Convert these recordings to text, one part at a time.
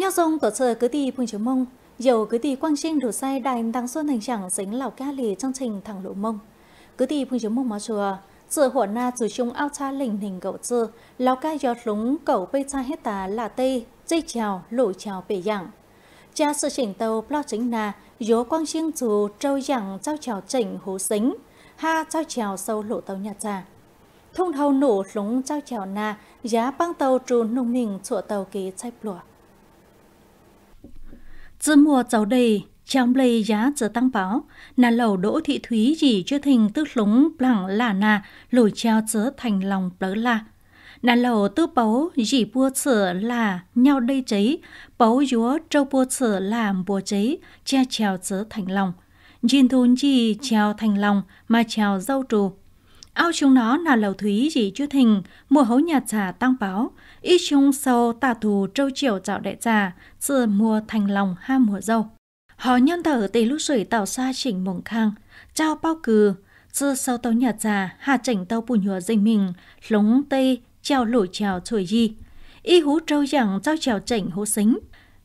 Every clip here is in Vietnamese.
Nhớ dông có chờ cứ tì phùng chiếu mông, dầu cứ tì quang trinh đổ say đài đang xuân thành chẳng dính lào ca lì trong trình thẳng lộ mông. Cứ tì phùng chiếu mông mà chùa, chùa hỏa na từ chung ao cha lình hình cậu chư, lào ca giọt lúng cẩu bê cha hết tà là tây, dây chào, lũ chào bể dạng. Cha sự chỉnh tàu plo chính na, dố quang trinh dù trâu dạng trao chào chỉnh hố xính, ha trao chào sâu lộ tàu nhà già thông thầu nổ lúng trao chèo na giá băng tàu trù nung mình chùa tàu ký chai plùa Giữa mùa cháu đầy, trong lây giá giờ tăng báo, nà lầu đỗ thị thúy chỉ chưa thình tức lúng lẳng là nà, lùi treo chớ thành lòng tớ là. Nà lầu tư báu chỉ bua chở là nhau đây cháy, báu dúa trâu bua chở làm bùa cháy, che trèo chớ thành lòng. Nhìn thôn chỉ trèo thành lòng mà trèo dâu trù. Ao chúng nó là lầu thúy gì chưa thình, mùa hấu nhà trà tăng báo, ít chung sâu tà thù trâu chiều dạo đại trà, từ mùa thành lòng ha mùa dâu. Họ nhân thở tỷ lúc sủi tàu xa chỉnh mộng khang, trao bao cừ, từ sâu tàu nhà trà, hà chỉnh tàu bù nhựa dinh mình, lúng tây, treo lủi trèo chùi di. Y hú trâu chẳng trao trèo chỉnh hú xính.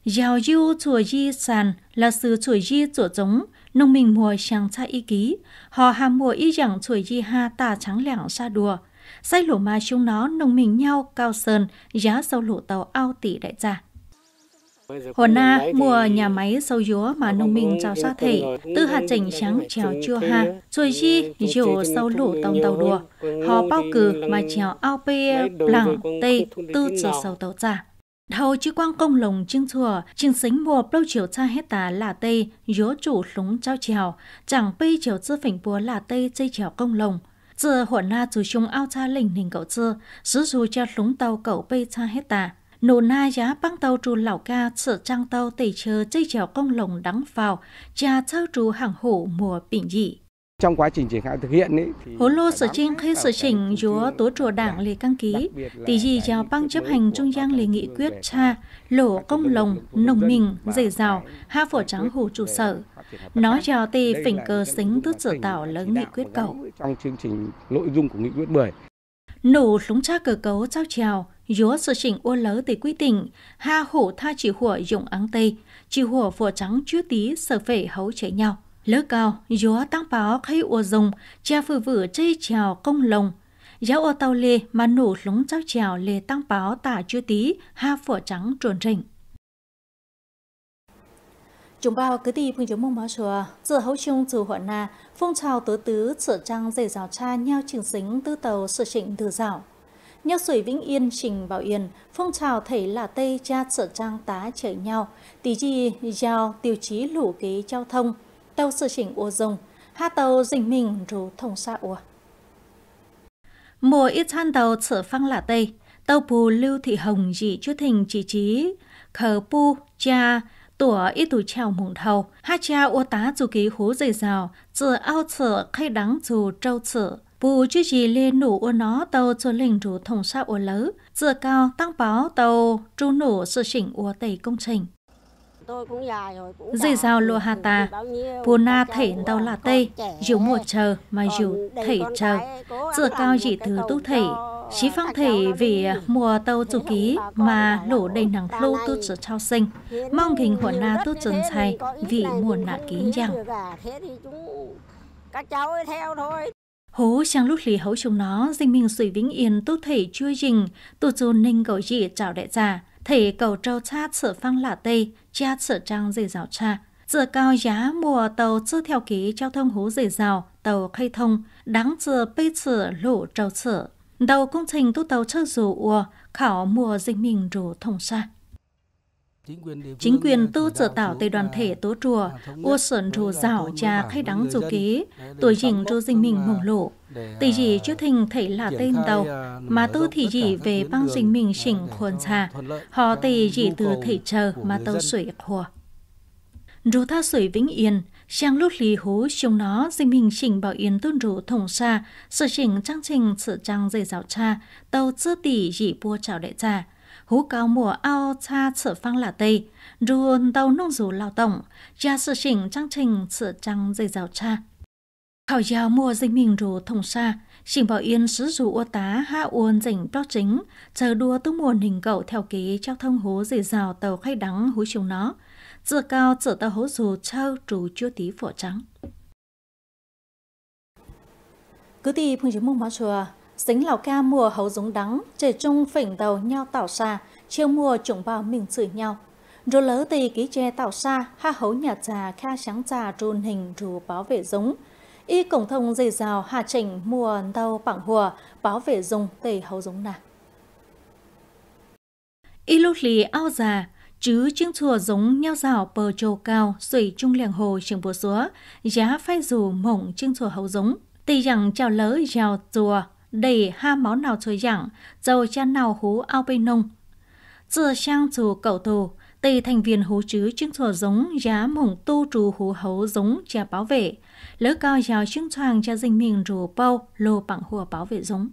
Giàu du chùa di sàn là sự chùi di chùa giống, nông mình mùa chẳng cha y ký, họ hàm mùa y chẳng chuỗi di ha tà trắng lẻng xa đùa. Say lỗ mà chúng nó nông mình nhau cao sơn, giá sâu lỗ tàu ao tỷ đại gia. Hồ Na mùa nhà máy sâu dúa mà nông mình chào xa thể, tư hạt chỉnh trắng trèo chưa ha, rồi chi dịu sâu lũ tông tàu đùa, họ bao cử mà trèo ao bê lẳng tây tư chờ sâu tàu giả. Thầu chỉ quang công lồng chương thừa, chương xính mùa lâu chiều cha hết tà là tây, dố chủ súng trao trèo, chẳng bây chiều tư phỉnh bùa là tây dây trèo công lồng. Giờ hồn na dù chung ao cha lình hình cậu chơ, sứ dù cho súng tàu cậu bây cha hết tà Nổ na giá băng tàu trù lão ca sợ trang tàu tẩy chờ dây trèo công lồng đắng vào, cha trao trù hàng hổ mùa bình dị. Trong quá trình triển khai thực hiện ấy, thì Hối lộ sở trình khi sở trình chúa tố trổ đảng lì căng ký, tỷ gì chào băng chấp hành trung gian lì nghị quyết cha, lộ công lồng, nồng mình, dễ dào, ha phổ trắng hồ trụ sở. Nói cho tì phỉnh cơ xính tước sở tạo lớn nghị quyết cầu. Trong chương trình nội dung của nghị quyết 10. Nổ súng tra cờ cấu trao trèo, dúa sự chỉnh ô lớ tỷ quy tỉnh, ha hổ tha chỉ hùa dụng áng tây, chỉ hùa phổ trắng chưa tí sở phể hấu chế nhau lỡ cao gió tăng báo hay ô rồng cha vừa vừa chơi chèo công lồng giáo ô tàu lê mà nổ lúng cháu chèo lê tăng báo tả chưa tí ha phở trắng tròn rỉnh chúng bao cứ đi phương chiếu mông báo chùa giữa hậu chung từ hoạn na phong trào tứ tứ sửa trang dày dào cha nhau trình xính tư tàu sửa trịnh từ dạo nhau sủi vĩnh yên trình bảo yên phong trào thầy là tây cha sửa trang tá chở nhau tí chi giao tiêu chí lũ kế giao thông tàu sự chỉnh ô dùng, hạ tàu dình mình rú thông xa ua. Mùa ít than tàu trở phăng là tây, tàu bù lưu thị hồng dị chút thình chỉ trí, khờ pu, cha, tủa ít tù trèo mùng thầu, hạ cha ô tá dù ký hú dày rào, chở ao chở khay đắng dù trâu chở. Bù chú trì lên nụ ô nó tàu cho linh rú thông xa ô lớ, chở cao tăng báo tàu trú nụ sự chỉnh ô tây công trình dây giao lô hà ta, vô na thể đau là tây dù một chờ mà dù thể chờ, dựa cao dị thứ tu thể, Chí phong thể vì mùa tàu chủ ký mà lỗ đầy nắng lô tu trở trao sinh, mong hình hồn na tu trần xài vì mùa nạ ký rằng. À. Các cháu theo thôi. Hố sang lúc lý hấu chúng nó, dinh mình sủi vĩnh yên tu thể chưa dình, tu chôn ninh cầu dị chào đại giả thì cầu trâu cha sự phăng lạ tây, cha sự trang dì dạo cha. Dự cao giá mùa tàu chưa theo ký giao thông hú dì dào, tàu khai thông, đáng dự bây dự lũ trâu sự. Đầu công trình tu tàu chơ dù ua, khảo mùa dịch mình rủ thông xa. Chính quyền tư sở tạo tây đoàn thể tố chùa, ô sơn rù rảo cha khai đắng dù kế, tuổi chỉnh rù dình mình mổng lộ. Tỷ gì à, chứ thình thấy là tên tàu, à, mà tư thì gì về băng dình mình chỉnh khuôn xa, họ tỷ gì từ thể chờ mà tàu sủy khua. Rù tha sủy vĩnh yên, sang lúc lì hú chúng nó dình mình chỉnh bảo yên tuân rủ thủng xa, sự chỉnh trang trình sự trang dây giáo cha, tàu chư tỷ gì bua chào đại trà hú cao mùa ao cha trở phang là tây, ruồn tàu nông dù lao tổng, gia sự chỉnh trang trình sự trăng dây dào cha. Khảo giáo mùa dinh mình rù thông xa, chỉnh bảo yên sứ dù ô tá hạ uôn dành bao chính, chờ đua tu mùa hình cậu theo ký trao thông hố dây dào tàu khay đắng hú chúng nó. Dựa cao trở tàu hố dù trâu trù chưa tí phổ trắng. Cứ tì phương chứng mông báo chùa, dính lào ca mùa hấu giống đắng, trời trung phỉnh đầu nhau tảo xa, chiều mùa trụng bao mình chửi nhau. Rù lỡ tì ký tre tảo xa, ha hấu nhà trà kha sáng trà trùn hình rù bảo vệ giống. Y cổng thông dì rào hà chỉnh mùa tàu bảng hùa, bảo vệ giống tì hấu giống nà. Y lút lì ao già, chứ chiếng chùa giống nhau rào bờ trầu cao, sủy trung liàng hồ trường bùa xúa, giá phai dù mộng chiếng chùa hấu giống. Tì rằng chào lỡ giàu chùa ha 得哈 máu nào chơi giảng, dầu chan nào hú ao bê nông. Giờ sang dù cậu thù tây thành viên hú chứ chứng thừa giống giá mùng tu trù hú hấu giống cha bảo vệ, lỡ cao giáo chứng thoàng cho dinh mình rù bao lô bằng hùa bảo vệ giống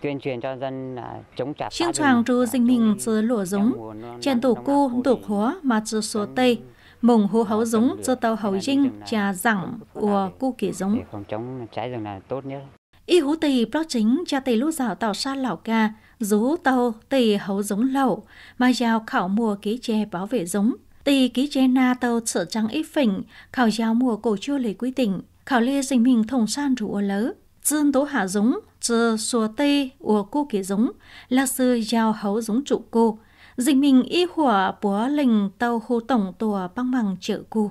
tuyên truyền cho dân là chống trả Xin chàng trù dinh mình chứ lụa giống, trên tủ cu tủ hóa mà chứ số tây, mùng hô hấu giống cho tàu hầu dinh trà rằng của cu kỳ giống. Phòng chống cháy rừng là tốt nhất. Y hữu tì bó chính cha tì lũ dạo tàu xa lão ca, rú tàu tì hấu giống lẩu, mà giao khảo mùa ký chè bảo vệ giống. Tì ký chè na tàu sở trắng ít phỉnh, khảo giao mùa cổ chua lấy quý tỉnh, khảo lê dình mình thùng san rủ lỡ. Dương tố hạ giống, chờ xùa tê, ùa cô ký giống, là sư giao hấu giống trụ cô. Dình mình y hỏa bó lình tàu hô tổng tùa băng bằng trợ cô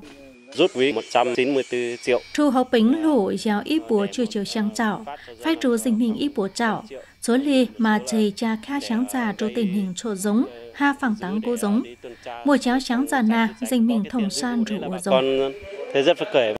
rút ví 194 triệu. Chu hậu bính lũ giáo y bùa chưa chiều sáng chảo, phát trù dình hình y bùa chảo, số lì mà chảy cha kha sáng già trù tình hình chỗ giống, ha phẳng táng cô giống. Mùa cháo sáng già na, dình mình thổng san rủ giống. Thế rất phật kể.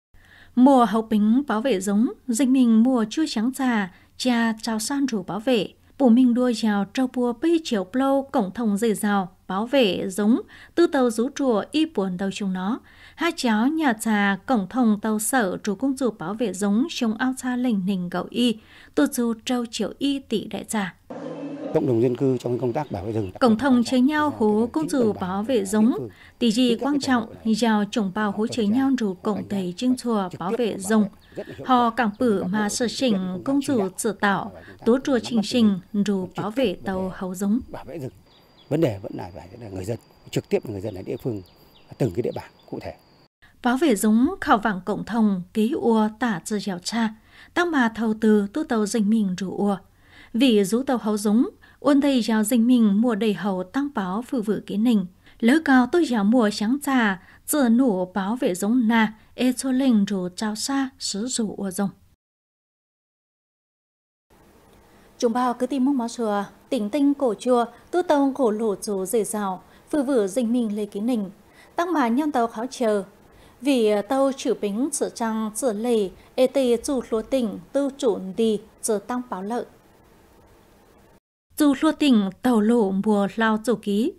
Mùa hậu bính bảo vệ giống, dình mình mùa chưa sáng già, cha chào san rủ bảo vệ. Bù mình đua giàu trâu bùa bây chiều plâu cổng thông dày rào, bảo vệ giống, tư tàu rú chùa y buồn đầu chúng nó, hai cháu nhà già cổng thông tàu sở chủ công dù bảo vệ giống chống ao xa lình nình gậu y tu du trâu triệu y tỷ đại già cộng đồng dân cư trong công tác bảo vệ rừng. cổng thông chế nhau hố công dù bảo vệ giống, tỷ gì quan trọng, giao chủng bào hố chế nhau rủ cổng thầy chương chùa bảo vệ rừng. Họ cảng bử mà sở chỉnh công dù sở tạo, tố chùa trình trình rủ bảo vệ tàu hấu giống. Bảo vệ rừng, vấn đề vẫn là phải là người dân, trực tiếp người dân ở địa phương, từng cái địa bàn cụ thể báo về giống khảo vàng cộng thông ký ua tả dư dẻo cha, tăng mà thầu từ tu tàu dinh mình rủ ua. Vì rú tàu hấu giống, uôn thầy giáo dinh mình mùa đầy hầu tăng báo phử vử kỹ nình. Lỡ cao tôi giáo mùa sáng trà, dừa nụ báo về giống na, e cho lệnh rủ trao xa, sứ rủ ua rồng. Chúng bao cứ tìm mốc máu chùa, tỉnh tinh cổ chùa, tu tàu cổ lộ chú dày dào, phử vử dinh mình lê ký nình. Tăng mà nhân tàu khó chờ, vì ờ, tàu chữ bính chữ trang chữ lề, ê tì chủ lúa tỉnh tư chủ đi chữ tăng báo lợi dù lúa tỉnh tàu lộ mùa lao chủ ký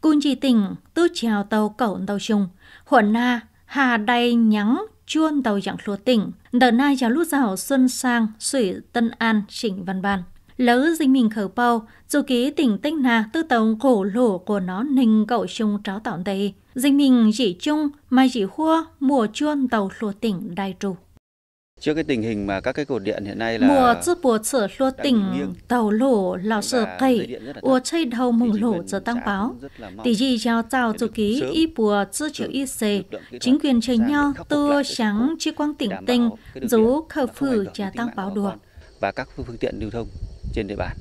cung chỉ tỉnh tư trèo tàu cẩu tàu chung huận na hà đầy nhắng chuôn tàu dạng lúa tỉnh đợt nay giáo lúc rào xuân sang sủy tân an chỉnh văn ban lỡ dinh mình khởi bao dù ký tỉnh tinh na tư tàu cổ lộ của nó ninh cậu chung tráo tạo tây Dinh mình chỉ chung mà chỉ hua mùa chuôn tàu lùa tỉnh đài trụ. Trước cái tình hình mà các cái cột điện hiện nay là mùa chứ bộ sở lùa tỉnh tàu lổ lào sở cây ua chơi đầu mùng lổ giờ tăng báo tỷ gì giao tạo dù ký y bùa chứ chịu y xề chính quyền chơi nhau tư sáng chi quang tỉnh tinh dấu khờ phử trà tăng báo đùa và các phương tiện lưu thông trên địa bàn.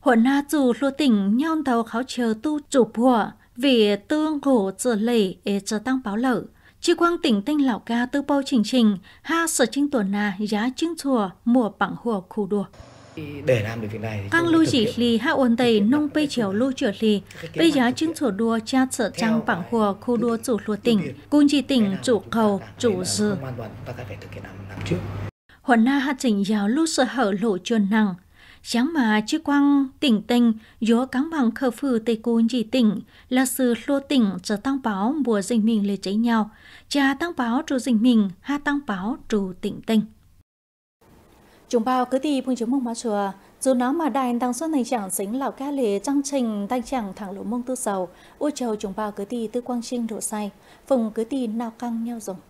hội na dù lùa tỉnh nhau tàu kháo chờ tu chủ bùa vì tương gỗ trở lệ e trở tăng báo lợi Chỉ quang tỉnh tinh lão ca tư bao trình trình, ha sở trinh tuần na giá trưng chùa mùa bằng hồ khu đùa. Để làm được việc này... Căng lưu chỉ lì ha ồn tầy nông bây chiều lưu trở lì, bây giá trưng chùa đua cha sở trăng bằng hồ khu đua chủ lùa tỉnh, cung chỉ tỉnh chủ cầu, chủ dư. Hoàn na hạ trình giáo lưu sở hở lộ chuồn năng, chẳng mà chi quang tỉnh tình gió cán bằng khờ phử tây côn chỉ tỉnh là sự lô tỉnh cho tăng báo mùa dình mình lê cháy nhau cha tăng báo trù dình mình ha tăng báo trù tỉnh tình chúng bao cứ đi phương chứng mông má chùa dù nó mà đài tăng xuất này chẳng dính lão ca lệ trang trình đang chẳng thẳng lỗ mông tư sầu ôi châu chúng bao cứ đi tư quang trinh độ say phùng cứ đi nào căng nhau rồng